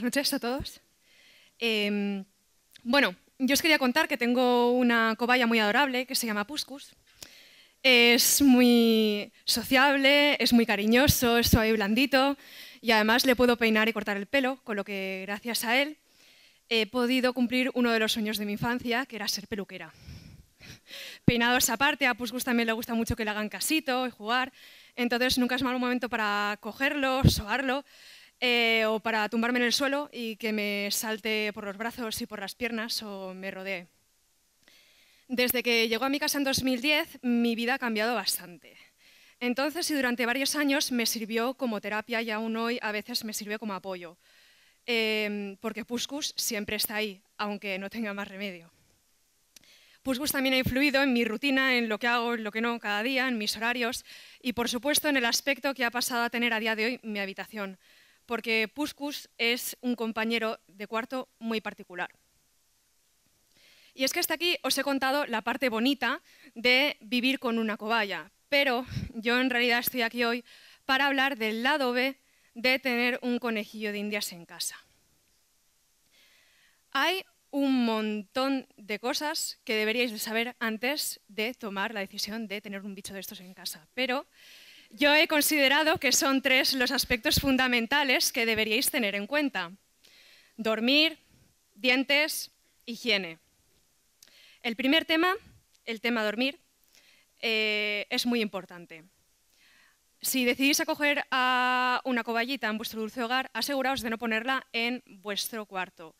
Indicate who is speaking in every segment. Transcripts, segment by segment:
Speaker 1: buenas noches a todos. Em, bueno, yo os quería contar que tengo una cobaya muy adorable que se llama Puscus. Es muy sociable, es muy cariñoso, es suave y blandito y además le puedo peinar y cortar el pelo, con lo que gracias a él he podido cumplir uno de los sueños de mi infancia, que era ser peluquera. Peinados aparte, a Puscus también le gusta mucho que le hagan casito y jugar, entonces nunca es mal momento para cogerlo, sobarlo eh, o para tumbarme en el suelo y que me salte por los brazos y por las piernas o me rodee. Desde que llegó a mi casa en 2010, mi vida ha cambiado bastante. Entonces y durante varios años me sirvió como terapia y aún hoy a veces me sirve como apoyo, em, porque Puscus siempre está ahí, aunque no tenga más remedio. Puscus también ha influido en mi rutina, en lo que hago, en lo que no cada día, en mis horarios y por supuesto en el aspecto que ha pasado a tener a día de hoy mi habitación porque Puskus es un compañero de cuarto muy particular. Y es que hasta aquí os he contado la parte bonita de vivir con una cobaya, pero yo en realidad estoy aquí hoy para hablar del lado B de tener un conejillo de indias en casa. Hay un montón de cosas que deberíais saber antes de tomar la decisión de tener un bicho de estos en casa, pero yo he considerado que son tres los aspectos fundamentales que deberíais tener en cuenta. Dormir, dientes, higiene. El primer tema, el tema dormir, eh, es muy importante. Si decidís acoger a una coballita en vuestro dulce hogar, aseguraos de no ponerla en vuestro cuarto.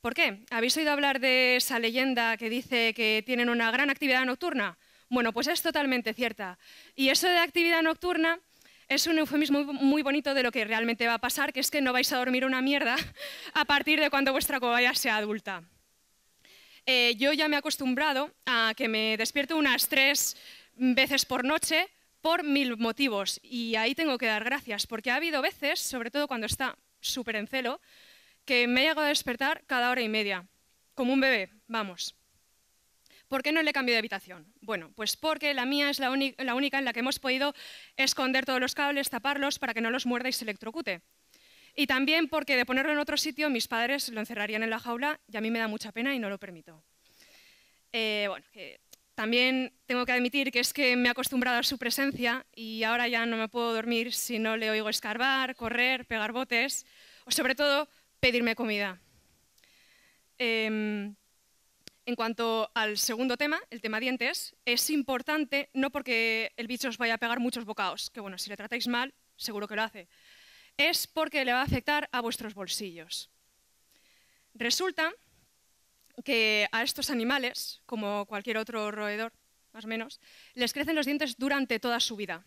Speaker 1: ¿Por qué? ¿Habéis oído hablar de esa leyenda que dice que tienen una gran actividad nocturna? Bueno, pues es totalmente cierta. Y eso de actividad nocturna es un eufemismo muy bonito de lo que realmente va a pasar, que es que no vais a dormir una mierda a partir de cuando vuestra cobaya sea adulta. Eh, yo ya me he acostumbrado a que me despierto unas tres veces por noche por mil motivos y ahí tengo que dar gracias, porque ha habido veces, sobre todo cuando está súper en celo, que me he llegado a despertar cada hora y media, como un bebé, vamos. ¿Por qué no le cambio de habitación? Bueno, pues porque la mía es la, única en la que hemos podido esconder todos los cables, taparlos para que no los muerda y se electrocute. Y también porque de ponerlo en otro sitio mis padres lo encerrarían en la jaula y a mí me da mucha pena y no lo permito. Eh, bueno, también tengo que admitir que es que me he acostumbrado a su presencia y ahora ya no me puedo dormir si no le oigo escarbar, correr, pegar botes o sobre todo pedirme comida. Em, en cuanto al segundo tema, el tema dientes, es importante no porque el bicho os vaya a pegar muchos bocados, que bueno, si le tratáis mal, seguro que lo hace, es porque le va a afectar a vuestros bolsillos. Resulta que a estos animales, como cualquier otro roedor, más o menos, les crecen los dientes durante toda su vida.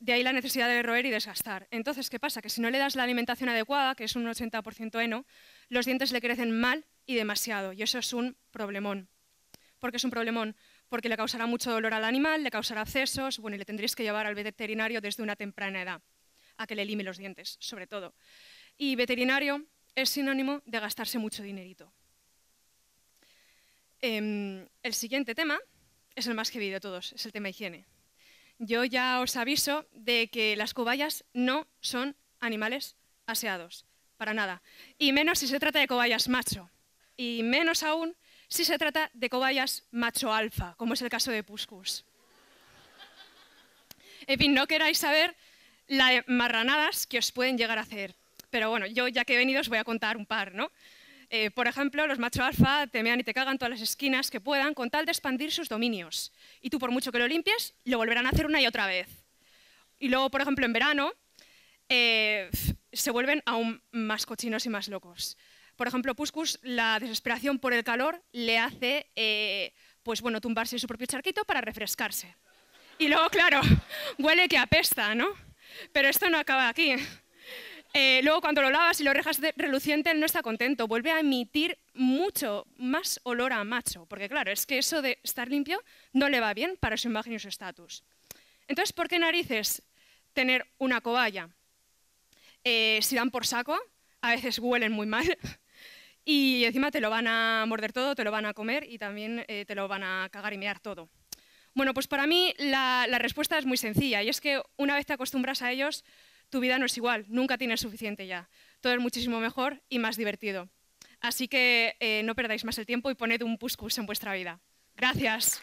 Speaker 1: De ahí la necesidad de roer y desgastar. Entonces, ¿qué pasa? Que si no le das la alimentación adecuada, que es un 80% heno, los dientes le crecen mal y demasiado. Y eso es un problemón. ¿Por qué es un problemón? Porque le causará mucho dolor al animal, le causará abscesos, bueno, y le tendréis que llevar al veterinario desde una temprana edad, a que le lime los dientes, sobre todo. Y veterinario es sinónimo de gastarse mucho dinerito. Em, el siguiente tema es el más que vi de todos, es el tema higiene. Yo ya os aviso de que las cobayas no son animales aseados, para nada. Y menos si se trata de cobayas macho y menos aún si se trata de cobayas macho alfa, como es el caso de Puscus. En fin, no queráis saber las marranadas que os pueden llegar a hacer. Pero bueno, yo ya que he venido os voy a contar un par, ¿no? Eh, por ejemplo, los macho alfa te temean y te cagan todas las esquinas que puedan con tal de expandir sus dominios. Y tú, por mucho que lo limpies, lo volverán a hacer una y otra vez. Y luego, por ejemplo, en verano, eh, se vuelven aún más cochinos y más locos. Por ejemplo, Puscus, la desesperación por el calor le hace eh, pues, bueno, tumbarse en su propio charquito para refrescarse. Y luego, claro, huele que apesta, ¿no? Pero esto no acaba aquí. Eh, luego, cuando lo lavas y lo rejas reluciente, él no está contento. Vuelve a emitir mucho más olor a macho. Porque, claro, es que eso de estar limpio no le va bien para su imagen y su estatus. Entonces, ¿por qué narices tener una cobaya? Eh, si dan por saco, a veces huelen muy mal. y encima te lo van a morder todo, te lo van a comer y también eh, te lo van a cagar y mear todo. Bueno, pues para mí la, respuesta es muy sencilla y es que una vez te acostumbras a ellos, tu vida no es igual, nunca tienes suficiente ya. Todo es muchísimo mejor y más divertido. Así que eh, no perdáis más el tiempo y poned un puscus en vuestra vida. Gracias.